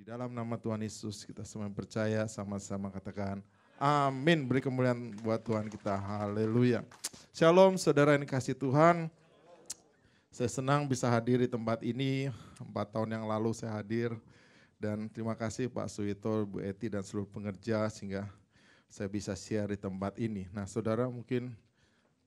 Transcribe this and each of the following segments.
Di dalam nama Tuhan Yesus kita semua percaya sama-sama katakan amin. Beri kemuliaan buat Tuhan kita. Haleluya. Shalom saudara yang kasih Tuhan. Saya senang bisa hadir di tempat ini. Empat tahun yang lalu saya hadir. Dan terima kasih Pak Suwito, Bu Eti, dan seluruh pengerja sehingga saya bisa share di tempat ini. Nah saudara mungkin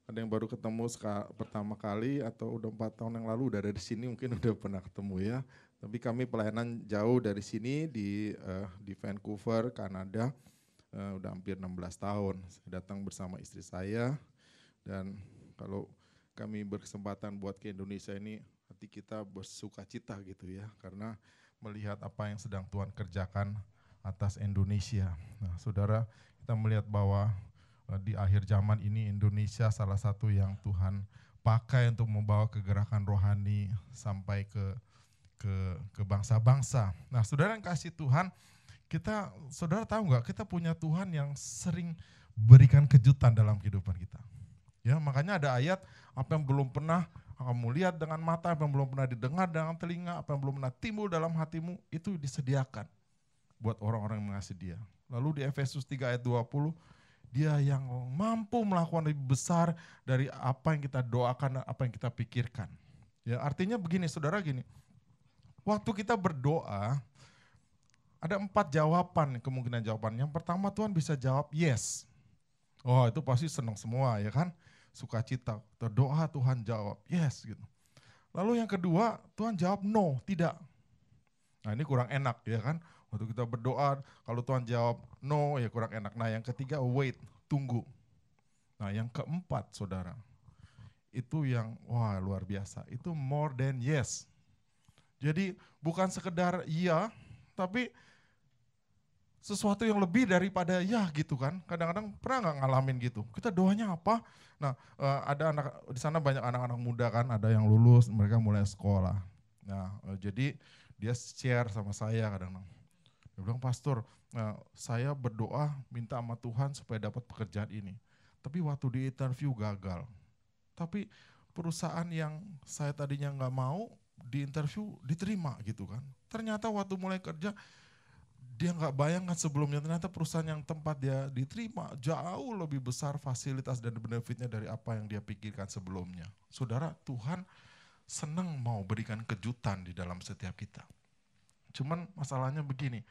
ada yang baru ketemu pertama kali atau udah empat tahun yang lalu udah ada di sini mungkin udah pernah ketemu ya. Tapi kami pelayanan jauh dari sini di uh, di Vancouver, Kanada. Uh, udah hampir 16 tahun. Saya datang bersama istri saya dan kalau kami berkesempatan buat ke Indonesia ini hati kita bersuka cita gitu ya karena melihat apa yang sedang Tuhan kerjakan atas Indonesia. Nah, Saudara, kita melihat bahwa eh, di akhir zaman ini Indonesia salah satu yang Tuhan pakai untuk membawa kegerakan rohani sampai ke ke ke bangsa-bangsa. Nah, saudara yang kasih Tuhan, kita saudara tahu nggak kita punya Tuhan yang sering berikan kejutan dalam kehidupan kita. Ya, makanya ada ayat apa yang belum pernah kamu lihat dengan mata, apa yang belum pernah didengar dengan telinga, apa yang belum pernah timbul dalam hatimu, itu disediakan buat orang-orang yang mengasihi dia. Lalu di Efesus 3 ayat 20, dia yang mampu melakukan lebih besar dari apa yang kita doakan, apa yang kita pikirkan. Ya, artinya begini, saudara gini, Waktu kita berdoa, ada empat jawaban kemungkinan jawaban. Yang pertama Tuhan bisa jawab yes. Oh itu pasti senang semua ya kan. suka cita terdoa Tuhan jawab yes gitu. Lalu yang kedua Tuhan jawab no, tidak. Nah ini kurang enak ya kan. Waktu kita berdoa, kalau Tuhan jawab no ya kurang enak. Nah yang ketiga wait, tunggu. Nah yang keempat saudara, itu yang wah luar biasa. Itu more than yes. Jadi bukan sekedar iya, tapi sesuatu yang lebih daripada ya gitu kan. Kadang-kadang pernah nggak ngalamin gitu. Kita doanya apa? Nah, eh, ada anak di sana banyak anak-anak muda kan, ada yang lulus, mereka mulai sekolah. Nah, eh, jadi dia share sama saya kadang-kadang. Dia bilang, "Pastor, eh, saya berdoa minta sama Tuhan supaya dapat pekerjaan ini." Tapi waktu di interview gagal. Tapi perusahaan yang saya tadinya nggak mau, di interview diterima gitu kan. Ternyata waktu mulai kerja dia nggak bayangkan sebelumnya ternyata perusahaan yang tempat dia diterima jauh lebih besar fasilitas dan benefitnya dari apa yang dia pikirkan sebelumnya. Saudara, Tuhan senang mau berikan kejutan di dalam setiap kita. Cuman masalahnya begini,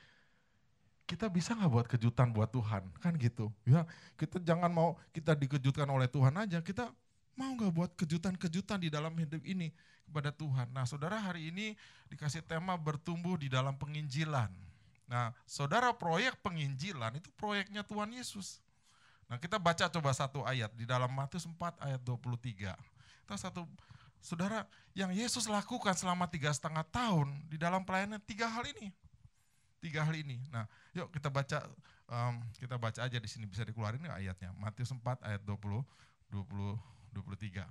kita bisa nggak buat kejutan buat Tuhan kan gitu ya kita jangan mau kita dikejutkan oleh Tuhan aja kita mau nggak buat kejutan-kejutan di dalam hidup ini kepada Tuhan. Nah, saudara hari ini dikasih tema bertumbuh di dalam penginjilan. Nah, saudara proyek penginjilan itu proyeknya Tuhan Yesus. Nah, kita baca coba satu ayat di dalam Matius 4 ayat 23. Kita satu saudara yang Yesus lakukan selama tiga setengah tahun di dalam pelayanan tiga hal ini. Tiga hal ini. Nah, yuk kita baca um, kita baca aja di sini bisa dikeluarin ya ayatnya? Matius 4 ayat 20 20 23.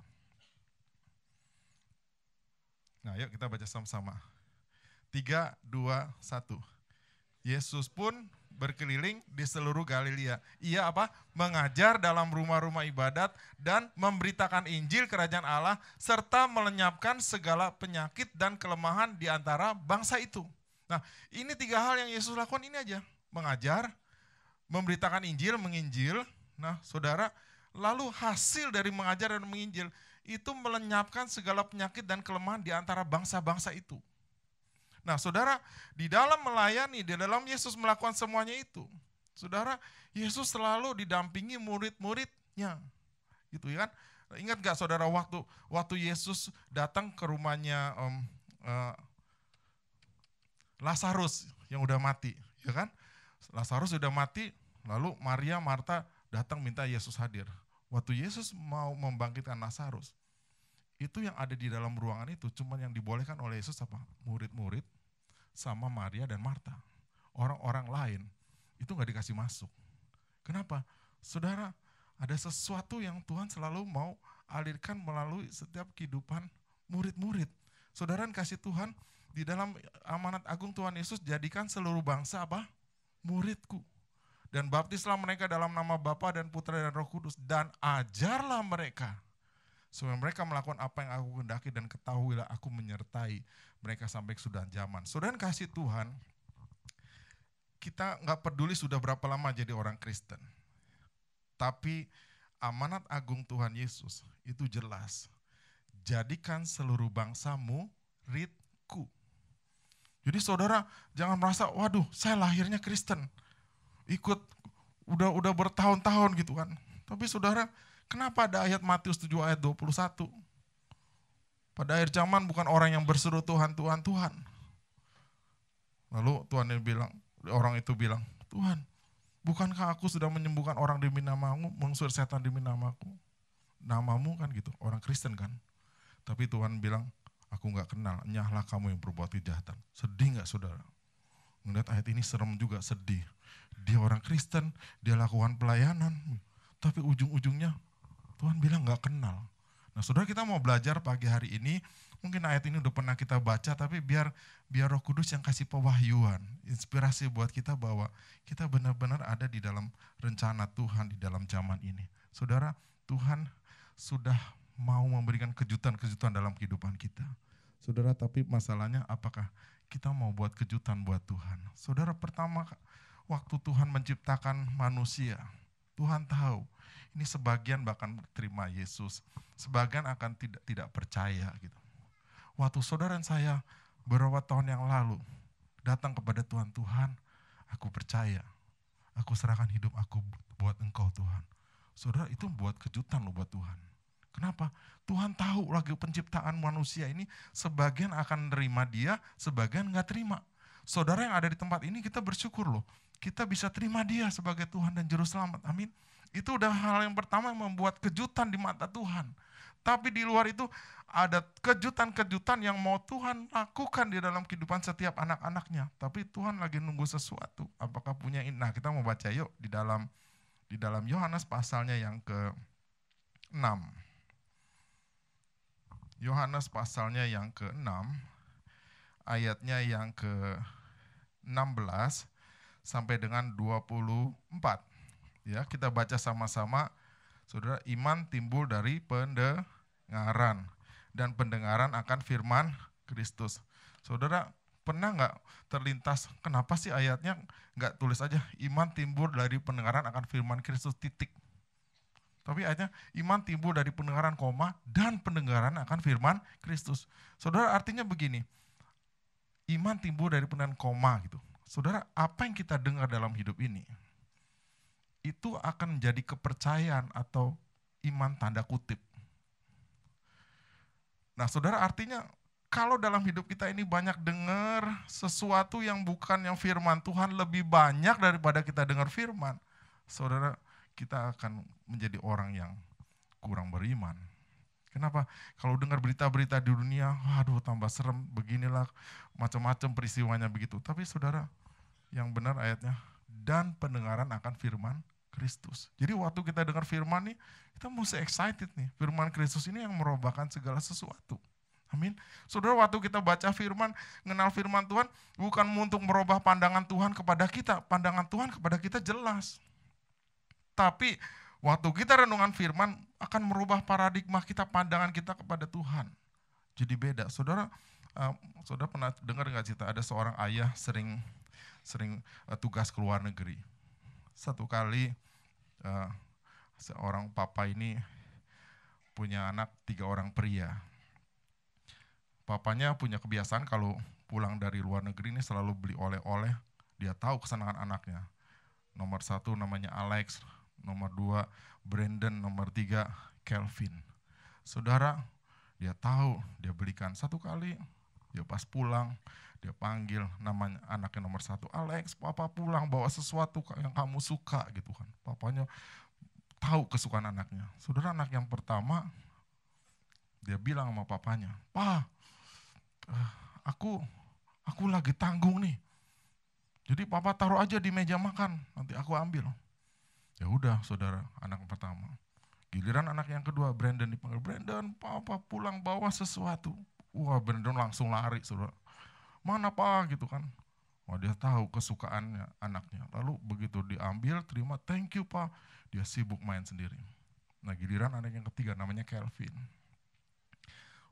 Nah, yuk kita baca sama-sama. Tiga, dua, satu. Yesus pun berkeliling di seluruh Galilea. Ia apa? Mengajar dalam rumah-rumah ibadat dan memberitakan Injil kerajaan Allah serta melenyapkan segala penyakit dan kelemahan di antara bangsa itu. Nah, ini tiga hal yang Yesus lakukan ini aja. Mengajar, memberitakan Injil, menginjil. Nah, saudara, lalu hasil dari mengajar dan menginjil itu melenyapkan segala penyakit dan kelemahan di antara bangsa-bangsa itu. Nah, saudara, di dalam melayani, di dalam Yesus melakukan semuanya itu, saudara, Yesus selalu didampingi murid-muridnya, gitu ya kan? Ingat gak saudara waktu waktu Yesus datang ke rumahnya um, uh, Lazarus yang udah mati, ya kan? Lazarus sudah mati, lalu Maria, Marta datang minta Yesus hadir. Waktu Yesus mau membangkitkan Lazarus, itu yang ada di dalam ruangan itu cuman yang dibolehkan oleh Yesus apa? Murid-murid sama Maria dan Marta. Orang-orang lain itu nggak dikasih masuk. Kenapa? Saudara, ada sesuatu yang Tuhan selalu mau alirkan melalui setiap kehidupan murid-murid. Saudara kasih Tuhan di dalam amanat agung Tuhan Yesus jadikan seluruh bangsa apa? Muridku. Dan baptislah mereka dalam nama Bapa dan Putra dan Roh Kudus dan ajarlah mereka Supaya mereka melakukan apa yang aku kehendaki dan ketahuilah aku menyertai mereka sampai sudah zaman. Saudara kasih Tuhan, kita nggak peduli sudah berapa lama jadi orang Kristen. Tapi amanat agung Tuhan Yesus itu jelas. Jadikan seluruh bangsamu ritku. Jadi saudara jangan merasa, waduh saya lahirnya Kristen. Ikut udah udah bertahun-tahun gitu kan. Tapi saudara Kenapa ada ayat Matius 7 ayat 21? Pada akhir zaman bukan orang yang berseru Tuhan, Tuhan, Tuhan. Lalu Tuhan yang bilang, orang itu bilang, Tuhan, bukankah aku sudah menyembuhkan orang demi namamu, mengusir setan demi namaku? Namamu kan gitu, orang Kristen kan. Tapi Tuhan bilang, aku nggak kenal, nyahlah kamu yang berbuat kejahatan. Sedih nggak saudara? Melihat ayat ini serem juga, sedih. Dia orang Kristen, dia lakukan pelayanan, tapi ujung-ujungnya Tuhan bilang nggak kenal. Nah, saudara kita mau belajar pagi hari ini, mungkin ayat ini udah pernah kita baca, tapi biar biar Roh Kudus yang kasih pewahyuan, inspirasi buat kita bahwa kita benar-benar ada di dalam rencana Tuhan di dalam zaman ini. Saudara, Tuhan sudah mau memberikan kejutan-kejutan dalam kehidupan kita. Saudara, tapi masalahnya apakah kita mau buat kejutan buat Tuhan? Saudara, pertama waktu Tuhan menciptakan manusia, Tuhan tahu ini sebagian bahkan terima Yesus, sebagian akan tidak tidak percaya gitu. Waktu saudara dan saya beberapa tahun yang lalu datang kepada Tuhan, Tuhan, aku percaya. Aku serahkan hidup aku buat Engkau Tuhan. Saudara itu buat kejutan loh buat Tuhan. Kenapa? Tuhan tahu lagi penciptaan manusia ini sebagian akan terima dia, sebagian nggak terima. Saudara yang ada di tempat ini kita bersyukur loh. Kita bisa terima dia sebagai Tuhan dan Juru Selamat. Amin. Itu udah hal yang pertama yang membuat kejutan di mata Tuhan. Tapi di luar itu ada kejutan-kejutan yang mau Tuhan lakukan di dalam kehidupan setiap anak-anaknya. Tapi Tuhan lagi nunggu sesuatu. Apakah punya ini? Nah kita mau baca yuk di dalam di dalam Yohanes pasalnya yang ke 6. Yohanes pasalnya yang ke-6 ayatnya yang ke-16 sampai dengan 24. Ya, kita baca sama-sama. Saudara, iman timbul dari pendengaran dan pendengaran akan firman Kristus. Saudara, pernah nggak terlintas kenapa sih ayatnya nggak tulis aja iman timbul dari pendengaran akan firman Kristus titik. Tapi ayatnya iman timbul dari pendengaran koma dan pendengaran akan firman Kristus. Saudara artinya begini, iman timbul dari pendengaran koma gitu. Saudara apa yang kita dengar dalam hidup ini? itu akan menjadi kepercayaan atau iman tanda kutip. Nah, saudara, artinya kalau dalam hidup kita ini banyak dengar sesuatu yang bukan yang firman Tuhan lebih banyak daripada kita dengar firman, saudara, kita akan menjadi orang yang kurang beriman. Kenapa? Kalau dengar berita-berita di dunia, aduh tambah serem, beginilah macam-macam peristiwanya begitu. Tapi saudara, yang benar ayatnya, dan pendengaran akan firman Kristus. Jadi waktu kita dengar firman nih, kita mesti excited nih. Firman Kristus ini yang merubahkan segala sesuatu. Amin. Saudara, waktu kita baca firman, mengenal firman Tuhan, bukan untuk merubah pandangan Tuhan kepada kita. Pandangan Tuhan kepada kita jelas. Tapi waktu kita renungan firman, akan merubah paradigma kita, pandangan kita kepada Tuhan. Jadi beda. Saudara, uh, saudara pernah dengar nggak cerita ada seorang ayah sering sering eh, tugas ke luar negeri satu kali uh, seorang papa ini punya anak tiga orang pria. Papanya punya kebiasaan kalau pulang dari luar negeri ini selalu beli oleh-oleh. Dia tahu kesenangan anaknya. Nomor satu namanya Alex, nomor dua Brandon, nomor tiga Kelvin. Saudara, dia tahu, dia belikan satu kali, dia pas pulang, dia panggil namanya anaknya nomor satu, Alex, papa pulang bawa sesuatu yang kamu suka gitu kan. Papanya tahu kesukaan anaknya. Saudara anak yang pertama, dia bilang sama papanya, Pa, eh, aku aku lagi tanggung nih. Jadi papa taruh aja di meja makan, nanti aku ambil. Ya udah saudara, anak pertama. Giliran anak yang kedua, Brandon dipanggil, Brandon, papa pulang bawa sesuatu. Wah, Brandon langsung lari, saudara mana pak gitu kan. Wah oh, dia tahu kesukaannya anaknya. Lalu begitu diambil, terima, thank you pak. Dia sibuk main sendiri. Nah giliran anak yang ketiga namanya Kelvin.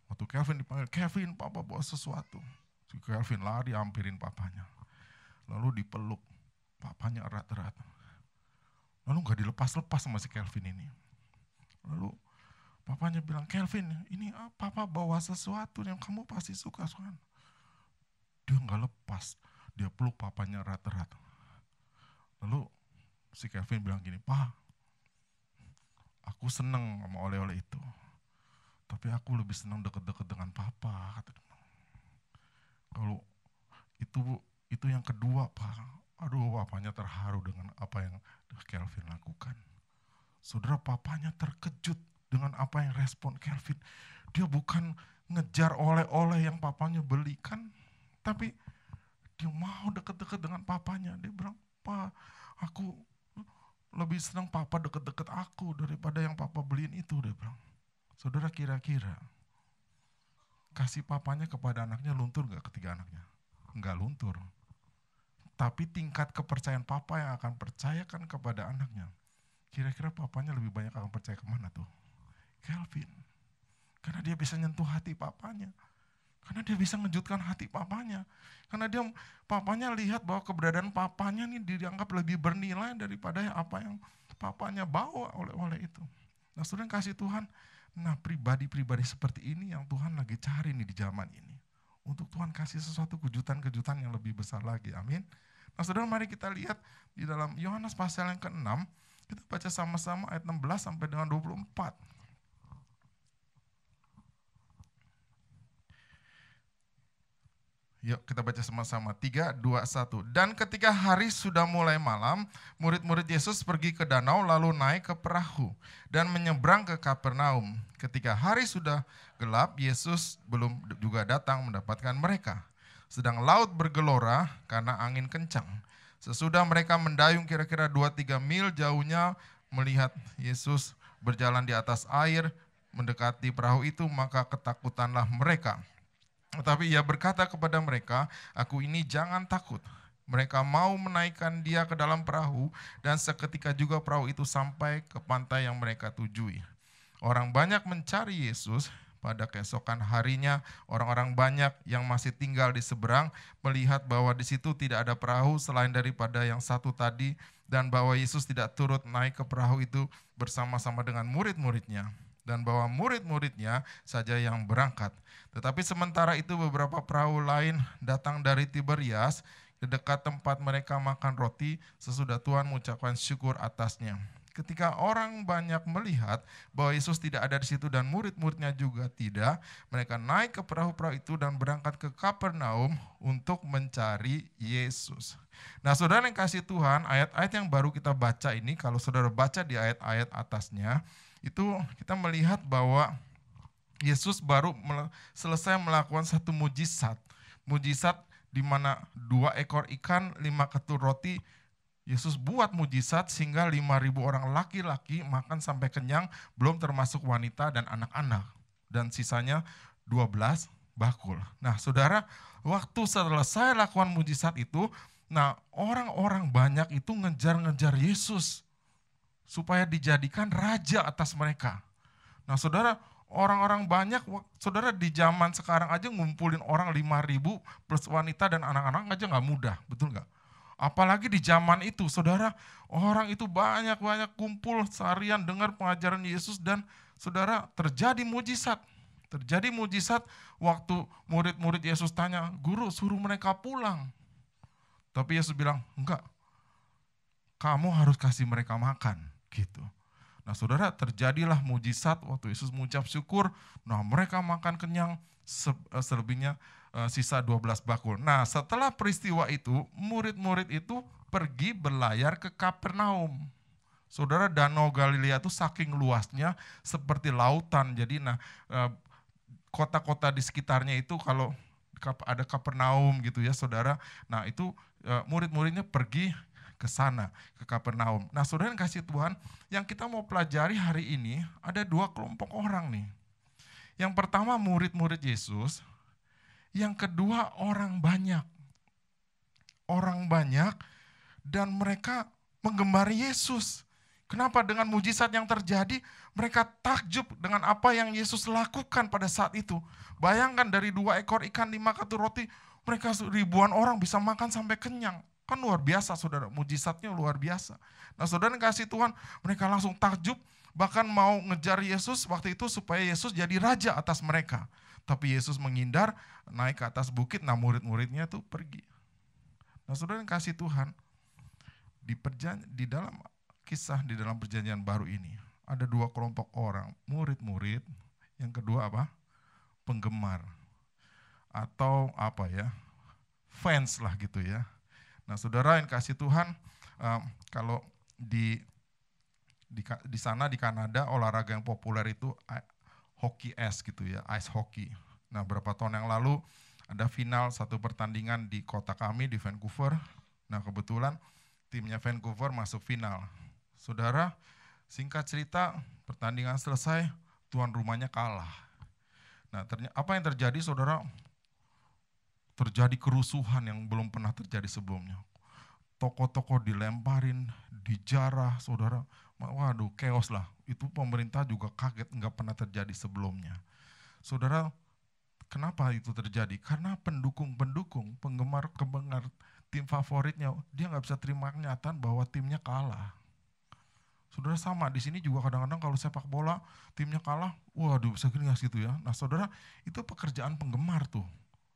Waktu Kelvin dipanggil, Kelvin papa bawa sesuatu. Si Kelvin lari ampirin papanya. Lalu dipeluk, papanya erat-erat. Lalu gak dilepas-lepas sama si Kelvin ini. Lalu papanya bilang, Kelvin ini papa bawa sesuatu yang kamu pasti suka, Soalnya dia nggak lepas dia peluk papanya rata-rata lalu si Kevin bilang gini pak aku seneng sama oleh-oleh itu tapi aku lebih senang deket-deket dengan papa kata kalau itu itu yang kedua pak aduh papanya terharu dengan apa yang Kelvin lakukan saudara papanya terkejut dengan apa yang respon Kelvin dia bukan ngejar oleh-oleh yang papanya belikan tapi dia mau deket-deket dengan papanya. Dia bilang, Pak, aku lebih senang papa deket-deket aku daripada yang papa beliin itu. Dia bilang, saudara kira-kira kasih papanya kepada anaknya luntur gak ketiga anaknya? Nggak luntur. Tapi tingkat kepercayaan papa yang akan percayakan kepada anaknya, kira-kira papanya lebih banyak akan percaya kemana tuh? Kelvin. Karena dia bisa nyentuh hati papanya. Karena dia bisa ngejutkan hati papanya. Karena dia papanya lihat bahwa keberadaan papanya ini dianggap lebih bernilai daripada apa yang papanya bawa oleh oleh itu. Nah, saudara kasih Tuhan, nah pribadi-pribadi seperti ini yang Tuhan lagi cari nih di zaman ini. Untuk Tuhan kasih sesuatu kejutan-kejutan yang lebih besar lagi. Amin. Nah, saudara mari kita lihat di dalam Yohanes pasal yang ke-6, kita baca sama-sama ayat 16 sampai dengan 24. Yuk kita baca sama-sama. 3, 2, 1. Dan ketika hari sudah mulai malam, murid-murid Yesus pergi ke danau lalu naik ke perahu dan menyeberang ke Kapernaum. Ketika hari sudah gelap, Yesus belum juga datang mendapatkan mereka. Sedang laut bergelora karena angin kencang. Sesudah mereka mendayung kira-kira 2-3 mil jauhnya melihat Yesus berjalan di atas air mendekati perahu itu, maka ketakutanlah mereka. Tetapi ia berkata kepada mereka, aku ini jangan takut. Mereka mau menaikkan dia ke dalam perahu dan seketika juga perahu itu sampai ke pantai yang mereka tujui. Orang banyak mencari Yesus, pada keesokan harinya orang-orang banyak yang masih tinggal di seberang melihat bahwa di situ tidak ada perahu selain daripada yang satu tadi dan bahwa Yesus tidak turut naik ke perahu itu bersama-sama dengan murid-muridnya dan bahwa murid-muridnya saja yang berangkat. Tetapi sementara itu beberapa perahu lain datang dari Tiberias di dekat tempat mereka makan roti sesudah Tuhan mengucapkan syukur atasnya. Ketika orang banyak melihat bahwa Yesus tidak ada di situ dan murid-muridnya juga tidak, mereka naik ke perahu-perahu itu dan berangkat ke Kapernaum untuk mencari Yesus. Nah saudara yang kasih Tuhan, ayat-ayat yang baru kita baca ini, kalau saudara baca di ayat-ayat atasnya, itu kita melihat bahwa Yesus baru selesai melakukan satu mujizat. Mujizat di mana dua ekor ikan, lima ketur roti, Yesus buat mujizat sehingga lima ribu orang laki-laki makan sampai kenyang, belum termasuk wanita dan anak-anak. Dan sisanya dua belas bakul. Nah saudara, waktu selesai lakukan mujizat itu, nah orang-orang banyak itu ngejar-ngejar Yesus supaya dijadikan raja atas mereka. Nah saudara, orang-orang banyak, saudara di zaman sekarang aja ngumpulin orang 5.000 plus wanita dan anak-anak aja nggak mudah, betul nggak? Apalagi di zaman itu, saudara, orang itu banyak-banyak kumpul seharian dengar pengajaran Yesus dan saudara terjadi mujizat. Terjadi mujizat waktu murid-murid Yesus tanya, guru suruh mereka pulang. Tapi Yesus bilang, enggak, kamu harus kasih mereka makan. Gitu. Nah saudara terjadilah mujizat waktu Yesus mengucap syukur. Nah mereka makan kenyang eh, selebihnya eh, sisa 12 bakul. Nah setelah peristiwa itu murid-murid itu pergi berlayar ke Kapernaum. Saudara Danau Galilea itu saking luasnya seperti lautan. Jadi nah eh, kota-kota di sekitarnya itu kalau ada Kapernaum gitu ya saudara. Nah itu murid-muridnya pergi ke sana, ke Kapernaum. Nah saudara yang kasih Tuhan, yang kita mau pelajari hari ini ada dua kelompok orang nih. Yang pertama murid-murid Yesus, yang kedua orang banyak. Orang banyak dan mereka menggemari Yesus. Kenapa dengan mujizat yang terjadi mereka takjub dengan apa yang Yesus lakukan pada saat itu. Bayangkan dari dua ekor ikan lima katu roti mereka ribuan orang bisa makan sampai kenyang. Kan luar biasa saudara, mujizatnya luar biasa. Nah saudara kasih Tuhan, mereka langsung takjub, bahkan mau ngejar Yesus waktu itu supaya Yesus jadi raja atas mereka. Tapi Yesus menghindar, naik ke atas bukit, nah murid-muridnya tuh pergi. Nah saudara kasih Tuhan, di, di dalam kisah di dalam perjanjian baru ini, ada dua kelompok orang, murid-murid, yang kedua apa? Penggemar. Atau apa ya, fans lah gitu ya. Nah, saudara yang kasih Tuhan, um, kalau di, di di sana di Kanada olahraga yang populer itu hoki es gitu ya, ice hockey. Nah, berapa tahun yang lalu ada final satu pertandingan di kota kami di Vancouver. Nah, kebetulan timnya Vancouver masuk final. Saudara, singkat cerita, pertandingan selesai, tuan rumahnya kalah. Nah, ternyata, apa yang terjadi saudara? terjadi kerusuhan yang belum pernah terjadi sebelumnya. Toko-toko dilemparin, dijarah, saudara. Waduh, chaos lah. Itu pemerintah juga kaget, nggak pernah terjadi sebelumnya. Saudara, kenapa itu terjadi? Karena pendukung-pendukung, penggemar kebengar tim favoritnya, dia nggak bisa terima kenyataan bahwa timnya kalah. Saudara sama di sini juga kadang-kadang kalau sepak bola timnya kalah, waduh bisa gini gitu ya. Nah saudara itu pekerjaan penggemar tuh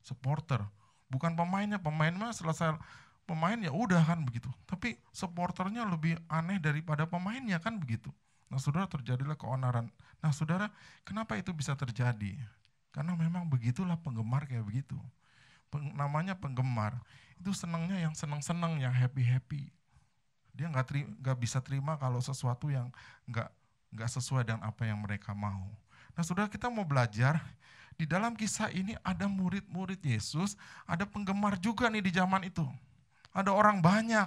supporter. Bukan pemainnya, pemain mah selesai pemain ya udah kan begitu. Tapi supporternya lebih aneh daripada pemainnya kan begitu. Nah saudara terjadilah keonaran. Nah saudara kenapa itu bisa terjadi? Karena memang begitulah penggemar kayak begitu. Peng, namanya penggemar itu senangnya yang senang-senang yang happy-happy. Dia nggak teri, gak bisa terima kalau sesuatu yang nggak nggak sesuai dengan apa yang mereka mau. Nah saudara kita mau belajar di dalam kisah ini ada murid-murid Yesus, ada penggemar juga nih di zaman itu. Ada orang banyak,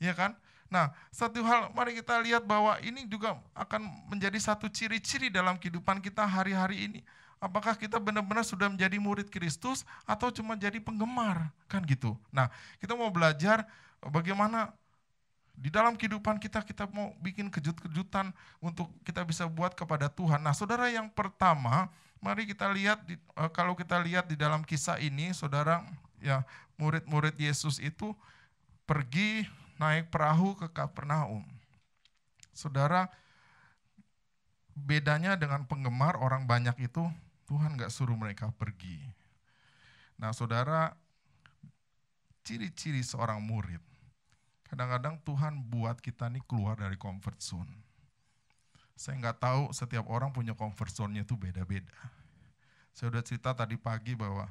ya kan? Nah, satu hal mari kita lihat bahwa ini juga akan menjadi satu ciri-ciri dalam kehidupan kita hari-hari ini. Apakah kita benar-benar sudah menjadi murid Kristus atau cuma jadi penggemar? Kan gitu. Nah, kita mau belajar bagaimana di dalam kehidupan kita kita mau bikin kejut-kejutan untuk kita bisa buat kepada Tuhan. Nah, saudara yang pertama, Mari kita lihat di, eh, kalau kita lihat di dalam kisah ini, saudara, ya murid-murid Yesus itu pergi naik perahu ke Kapernaum. Saudara, bedanya dengan penggemar orang banyak itu Tuhan nggak suruh mereka pergi. Nah, saudara, ciri-ciri seorang murid. Kadang-kadang Tuhan buat kita nih keluar dari comfort zone. Saya nggak tahu setiap orang punya comfort zone-nya itu beda-beda. Saya udah cerita tadi pagi bahwa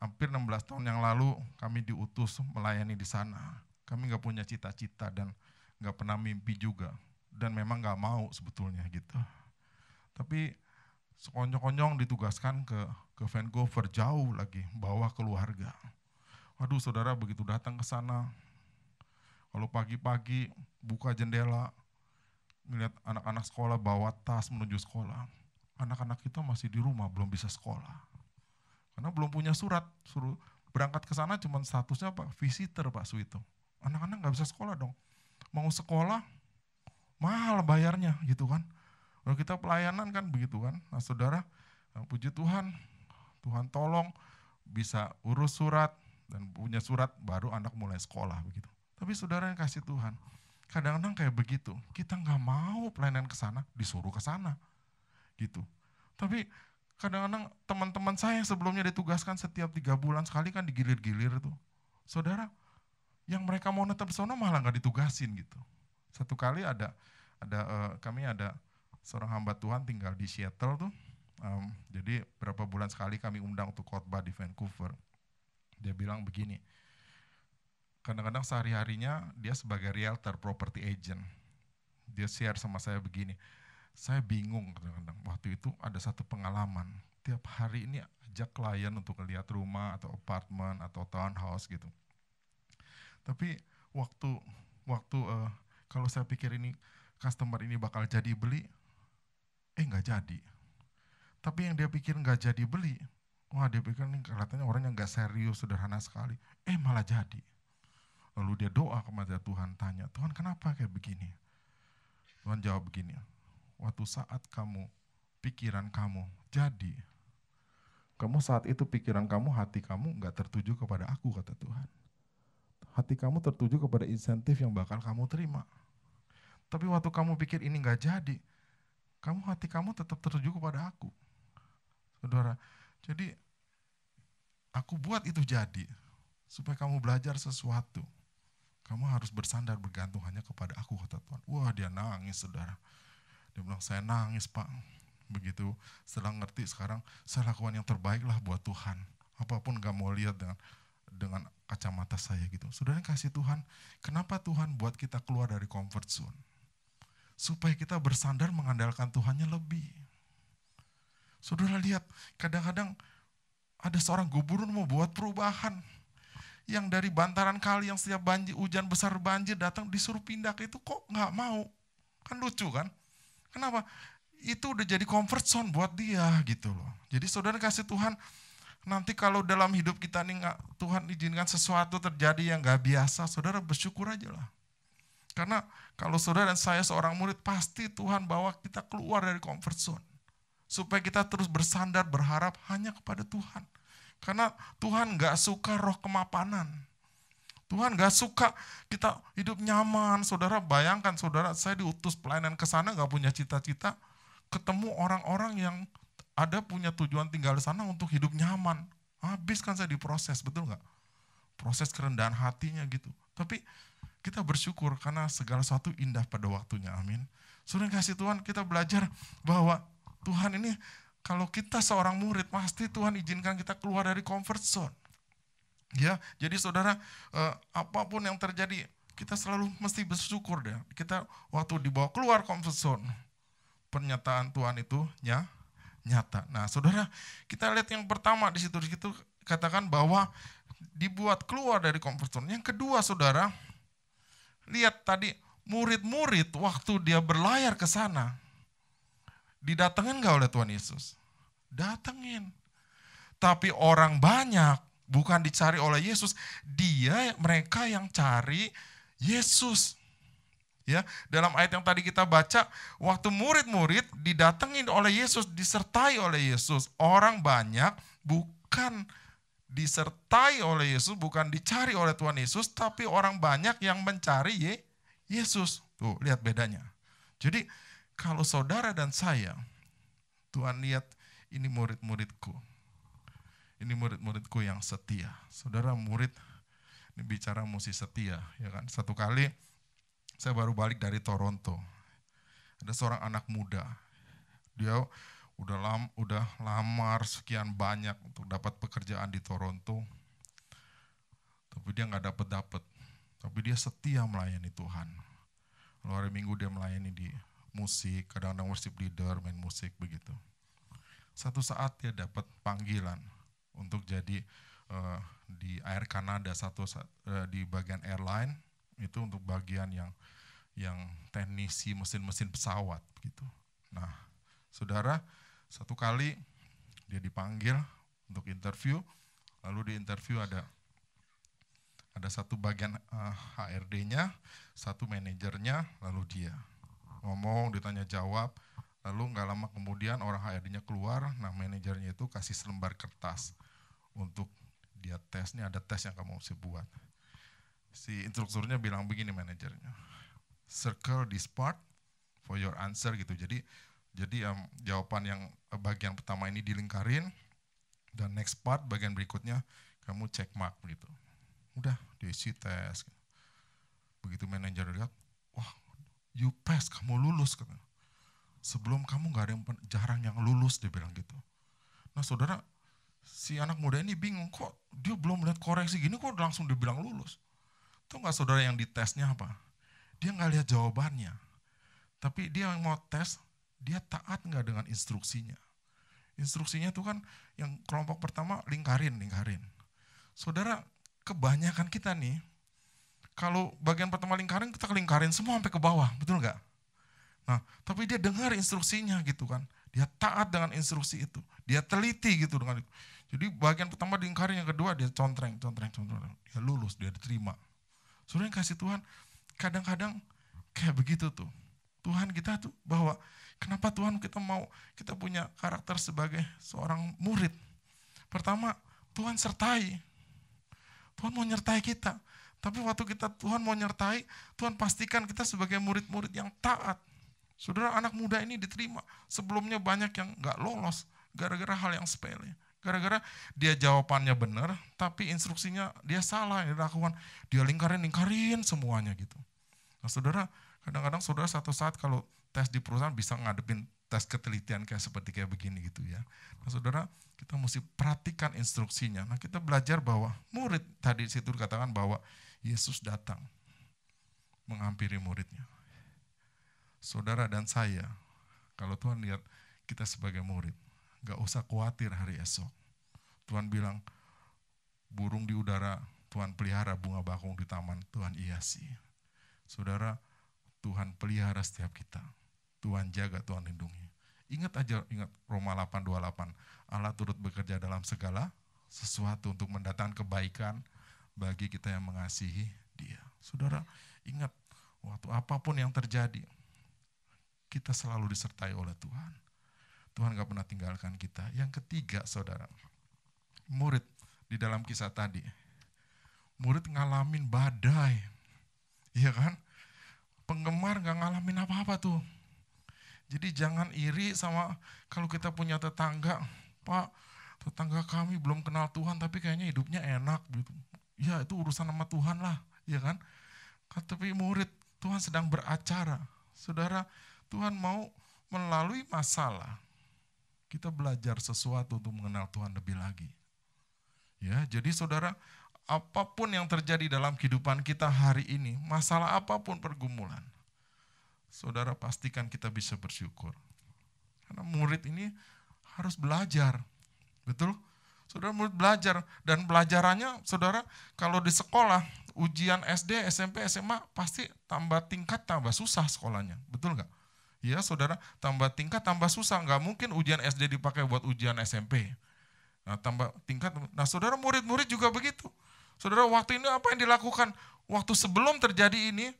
hampir 16 tahun yang lalu kami diutus melayani di sana. Kami nggak punya cita-cita dan nggak pernah mimpi juga. Dan memang nggak mau sebetulnya gitu. Tapi sekonyong-konyong ditugaskan ke ke Vancouver jauh lagi bawa keluarga. Waduh saudara begitu datang ke sana, kalau pagi-pagi buka jendela Melihat anak-anak sekolah bawa tas menuju sekolah. Anak-anak kita masih di rumah, belum bisa sekolah. Karena belum punya surat, suruh berangkat ke sana cuman statusnya Pak, visitor Pak Suito. Anak-anak nggak bisa sekolah dong. Mau sekolah, mahal bayarnya gitu kan. Kalau kita pelayanan kan begitu kan. Nah saudara, eh, puji Tuhan, Tuhan tolong bisa urus surat, dan punya surat baru anak mulai sekolah begitu. Tapi saudara yang kasih Tuhan, Kadang-kadang kayak begitu. Kita nggak mau pelayanan ke sana, disuruh ke sana. Gitu. Tapi kadang-kadang teman-teman saya yang sebelumnya ditugaskan setiap tiga bulan sekali kan digilir-gilir tuh. Saudara, yang mereka mau tetap sono malah nggak ditugasin gitu. Satu kali ada ada uh, kami ada seorang hamba Tuhan tinggal di Seattle tuh. Um, jadi berapa bulan sekali kami undang untuk khotbah di Vancouver. Dia bilang begini, kadang-kadang sehari-harinya dia sebagai realtor, property agent. Dia share sama saya begini, saya bingung kadang-kadang. Waktu itu ada satu pengalaman, tiap hari ini ajak klien untuk melihat rumah atau apartemen atau townhouse gitu. Tapi waktu waktu uh, kalau saya pikir ini customer ini bakal jadi beli, eh nggak jadi. Tapi yang dia pikir nggak jadi beli, wah dia pikir ini kelihatannya orang yang nggak serius sederhana sekali, eh malah jadi Lalu dia doa kepada Tuhan, tanya, Tuhan kenapa kayak begini? Tuhan jawab begini, waktu saat kamu, pikiran kamu jadi, kamu saat itu pikiran kamu, hati kamu nggak tertuju kepada aku, kata Tuhan. Hati kamu tertuju kepada insentif yang bakal kamu terima. Tapi waktu kamu pikir ini nggak jadi, kamu hati kamu tetap tertuju kepada aku. Saudara, jadi aku buat itu jadi supaya kamu belajar sesuatu. Kamu harus bersandar bergantung hanya kepada aku kata Tuhan. Wah dia nangis saudara. Dia bilang saya nangis pak. Begitu setelah ngerti sekarang saya lakukan yang terbaik lah buat Tuhan. Apapun gak mau lihat dengan dengan kacamata saya gitu. Saudara kasih Tuhan, kenapa Tuhan buat kita keluar dari comfort zone? Supaya kita bersandar mengandalkan Tuhannya lebih. Saudara lihat, kadang-kadang ada seorang gubernur mau buat perubahan yang dari bantaran kali yang setiap banjir hujan besar banjir datang disuruh pindah ke itu kok nggak mau kan lucu kan kenapa itu udah jadi comfort zone buat dia gitu loh jadi saudara kasih Tuhan nanti kalau dalam hidup kita nih nggak Tuhan izinkan sesuatu terjadi yang nggak biasa saudara bersyukur aja lah karena kalau saudara dan saya seorang murid pasti Tuhan bawa kita keluar dari comfort zone supaya kita terus bersandar berharap hanya kepada Tuhan karena Tuhan gak suka roh kemapanan. Tuhan gak suka kita hidup nyaman. Saudara bayangkan, saudara saya diutus pelayanan ke sana gak punya cita-cita. Ketemu orang-orang yang ada punya tujuan tinggal di sana untuk hidup nyaman. Habis kan saya diproses, betul gak? Proses kerendahan hatinya gitu. Tapi kita bersyukur karena segala sesuatu indah pada waktunya, amin. Sudah kasih Tuhan kita belajar bahwa Tuhan ini kalau kita seorang murid, pasti Tuhan izinkan kita keluar dari comfort zone. Ya, jadi saudara, eh, apapun yang terjadi, kita selalu mesti bersyukur deh. Kita waktu dibawa keluar comfort zone, pernyataan Tuhan itu ya nyata. Nah, saudara, kita lihat yang pertama di situ di situ katakan bahwa dibuat keluar dari comfort zone. Yang kedua, saudara, lihat tadi murid-murid waktu dia berlayar ke sana, didatangkan nggak oleh Tuhan Yesus? datengin. Tapi orang banyak bukan dicari oleh Yesus, dia mereka yang cari Yesus. Ya, dalam ayat yang tadi kita baca, waktu murid-murid didatengin oleh Yesus, disertai oleh Yesus, orang banyak bukan disertai oleh Yesus, bukan dicari oleh Tuhan Yesus, tapi orang banyak yang mencari Yesus. Tuh, lihat bedanya. Jadi, kalau saudara dan saya, Tuhan lihat ini murid-muridku. Ini murid-muridku yang setia. Saudara murid ini bicara mesti setia, ya kan? Satu kali saya baru balik dari Toronto. Ada seorang anak muda. Dia udah lam, udah lamar sekian banyak untuk dapat pekerjaan di Toronto. Tapi dia nggak dapat dapat. Tapi dia setia melayani Tuhan. Lalu hari Minggu dia melayani di musik, kadang-kadang worship leader, main musik begitu satu saat dia dapat panggilan untuk jadi uh, di Air Kanada satu uh, di bagian airline itu untuk bagian yang yang teknisi mesin-mesin pesawat gitu. Nah, saudara satu kali dia dipanggil untuk interview, lalu di interview ada ada satu bagian uh, eh, HRD-nya, satu manajernya, lalu dia ngomong ditanya jawab, Lalu nggak lama kemudian orang HRD-nya keluar, nah manajernya itu kasih selembar kertas untuk dia tes, ini ada tes yang kamu mesti buat. Si instrukturnya bilang begini manajernya, circle this part for your answer gitu. Jadi jadi um, jawaban yang eh, bagian pertama ini dilingkarin dan next part bagian berikutnya kamu cek mark gitu. Udah diisi tes. Gitu. Begitu manajer lihat, wah you pass, kamu lulus sebelum kamu nggak ada yang jarang yang lulus dia bilang gitu. Nah saudara si anak muda ini bingung kok dia belum lihat koreksi gini kok langsung dibilang lulus. Tuh nggak saudara yang ditesnya apa? Dia nggak lihat jawabannya. Tapi dia yang mau tes, dia taat nggak dengan instruksinya. Instruksinya tuh kan yang kelompok pertama lingkarin, lingkarin. Saudara, kebanyakan kita nih, kalau bagian pertama lingkarin, kita lingkarin semua sampai ke bawah, betul nggak? Nah, tapi dia dengar instruksinya gitu kan. Dia taat dengan instruksi itu. Dia teliti gitu dengan itu. Jadi bagian pertama diingkari, yang kedua dia contreng, contreng, contreng. Dia lulus, dia diterima. yang kasih Tuhan kadang-kadang kayak begitu tuh. Tuhan kita tuh bahwa kenapa Tuhan kita mau kita punya karakter sebagai seorang murid. Pertama, Tuhan sertai. Tuhan mau nyertai kita. Tapi waktu kita Tuhan mau nyertai, Tuhan pastikan kita sebagai murid-murid yang taat. Saudara anak muda ini diterima. Sebelumnya banyak yang nggak lolos gara-gara hal yang sepele. Gara-gara dia jawabannya benar, tapi instruksinya dia salah yang dilakukan. Dia lingkarin-lingkarin semuanya gitu. Nah saudara, kadang-kadang saudara satu saat kalau tes di perusahaan bisa ngadepin tes ketelitian kayak seperti kayak begini gitu ya. Nah, saudara, kita mesti perhatikan instruksinya. Nah, kita belajar bahwa murid tadi situ dikatakan bahwa Yesus datang menghampiri muridnya saudara dan saya, kalau Tuhan lihat kita sebagai murid, gak usah khawatir hari esok. Tuhan bilang, burung di udara, Tuhan pelihara bunga bakung di taman, Tuhan sih. Saudara, Tuhan pelihara setiap kita. Tuhan jaga, Tuhan lindungi. Ingat aja, ingat Roma 8:28. Allah turut bekerja dalam segala sesuatu untuk mendatangkan kebaikan bagi kita yang mengasihi Dia. Saudara, ingat waktu apapun yang terjadi, kita selalu disertai oleh Tuhan. Tuhan gak pernah tinggalkan kita. Yang ketiga, saudara, murid di dalam kisah tadi, murid ngalamin badai, iya kan? Penggemar gak ngalamin apa-apa tuh. Jadi jangan iri sama kalau kita punya tetangga, Pak, tetangga kami belum kenal Tuhan tapi kayaknya hidupnya enak gitu. Ya itu urusan sama Tuhan lah, ya kan? Tapi murid Tuhan sedang beracara. Saudara, Tuhan mau melalui masalah kita belajar sesuatu untuk mengenal Tuhan lebih lagi. Ya, jadi saudara, apapun yang terjadi dalam kehidupan kita hari ini, masalah apapun pergumulan, saudara pastikan kita bisa bersyukur. Karena murid ini harus belajar. Betul? Saudara murid belajar dan pelajarannya saudara kalau di sekolah ujian SD, SMP, SMA pasti tambah tingkat tambah susah sekolahnya. Betul nggak? Ya saudara, tambah tingkat tambah susah. Nggak mungkin ujian SD dipakai buat ujian SMP. Nah tambah tingkat. Nah saudara murid-murid juga begitu. Saudara waktu ini apa yang dilakukan? Waktu sebelum terjadi ini,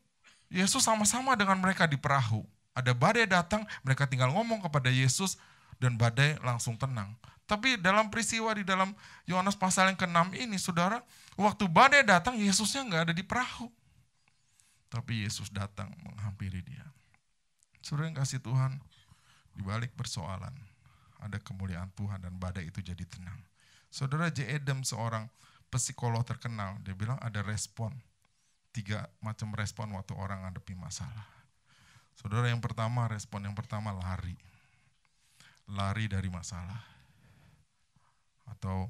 Yesus sama-sama dengan mereka di perahu. Ada badai datang, mereka tinggal ngomong kepada Yesus dan badai langsung tenang. Tapi dalam peristiwa di dalam Yohanes pasal yang ke-6 ini, saudara, waktu badai datang, Yesusnya nggak ada di perahu. Tapi Yesus datang menghampiri dia. Saudara yang kasih Tuhan, di balik persoalan ada kemuliaan Tuhan dan badai itu jadi tenang. Saudara J. Adam seorang psikolog terkenal, dia bilang ada respon. Tiga macam respon waktu orang hadapi masalah. Saudara yang pertama, respon yang pertama lari. Lari dari masalah. Atau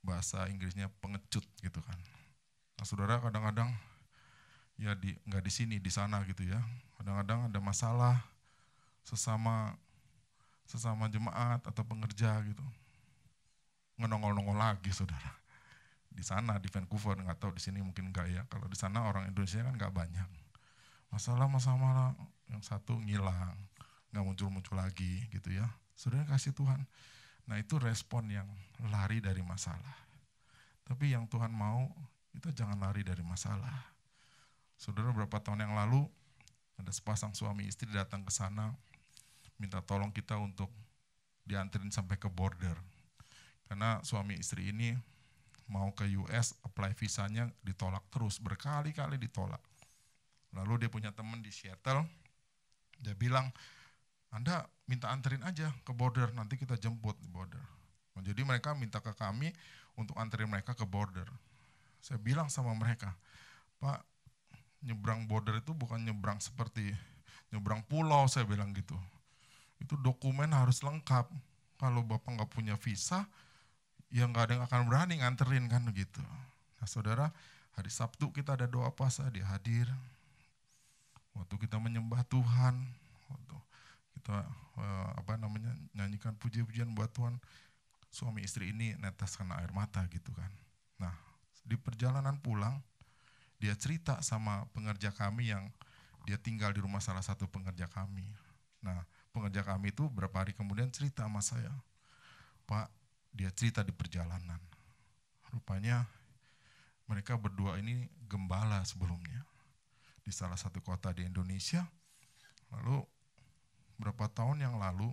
bahasa Inggrisnya pengecut gitu kan. Nah, saudara kadang-kadang ya di nggak di sini di sana gitu ya kadang-kadang ada masalah sesama sesama jemaat atau pengerja gitu ngenongol-nongol lagi saudara di sana di Vancouver nggak tahu di sini mungkin nggak ya kalau di sana orang Indonesia kan nggak banyak masalah masalah yang satu ngilang nggak muncul-muncul lagi gitu ya saudara kasih Tuhan nah itu respon yang lari dari masalah tapi yang Tuhan mau kita jangan lari dari masalah Saudara berapa tahun yang lalu ada sepasang suami istri datang ke sana minta tolong kita untuk dianterin sampai ke border. Karena suami istri ini mau ke US apply visanya ditolak terus berkali-kali ditolak. Lalu dia punya teman di Seattle. Dia bilang, "Anda minta anterin aja ke border, nanti kita jemput di border." Nah, jadi mereka minta ke kami untuk anterin mereka ke border. Saya bilang sama mereka, "Pak, nyebrang border itu bukan nyebrang seperti nyebrang pulau saya bilang gitu. Itu dokumen harus lengkap. Kalau bapak nggak punya visa, ya nggak ada yang akan berani nganterin kan gitu. Nah saudara, hari Sabtu kita ada doa puasa, dia hadir. Waktu kita menyembah Tuhan, waktu kita eh, apa namanya nyanyikan puji-pujian buat Tuhan, suami istri ini neteskan air mata gitu kan. Nah di perjalanan pulang, dia cerita sama pengerja kami yang dia tinggal di rumah salah satu pengerja kami. Nah, pengerja kami itu berapa hari kemudian cerita sama saya, Pak, dia cerita di perjalanan. Rupanya mereka berdua ini gembala sebelumnya di salah satu kota di Indonesia. Lalu berapa tahun yang lalu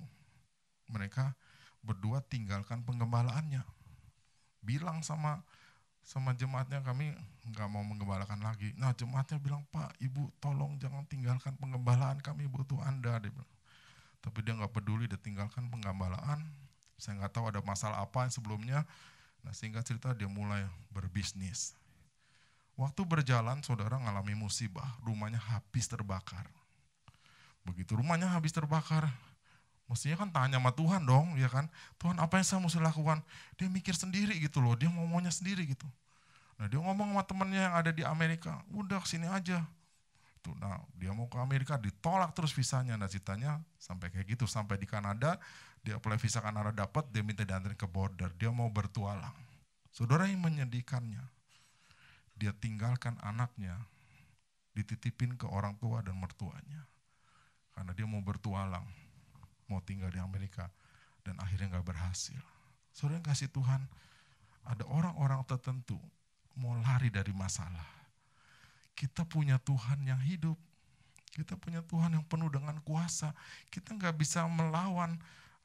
mereka berdua tinggalkan penggembalaannya. Bilang sama sama jemaatnya kami nggak mau menggembalakan lagi. Nah jemaatnya bilang Pak, Ibu tolong jangan tinggalkan penggembalaan kami butuh Anda. Dia Tapi dia nggak peduli, dia tinggalkan penggembalaan. Saya nggak tahu ada masalah apa yang sebelumnya. Nah sehingga cerita dia mulai berbisnis. Waktu berjalan saudara ngalami musibah, rumahnya habis terbakar. Begitu rumahnya habis terbakar, Mestinya kan tanya sama Tuhan dong, ya kan? Tuhan apa yang saya mesti lakukan? Dia mikir sendiri gitu loh, dia ngomongnya sendiri gitu. Nah dia ngomong sama temennya yang ada di Amerika, udah kesini aja. Tuh, nah dia mau ke Amerika, ditolak terus visanya. Nah ceritanya sampai kayak gitu, sampai di Kanada, dia apply visa Kanada dapat, dia minta diantarin ke border, dia mau bertualang. Saudara yang menyedihkannya, dia tinggalkan anaknya, dititipin ke orang tua dan mertuanya. Karena dia mau bertualang, mau tinggal di Amerika dan akhirnya nggak berhasil. Saudara kasih Tuhan, ada orang-orang tertentu mau lari dari masalah. Kita punya Tuhan yang hidup. Kita punya Tuhan yang penuh dengan kuasa. Kita nggak bisa melawan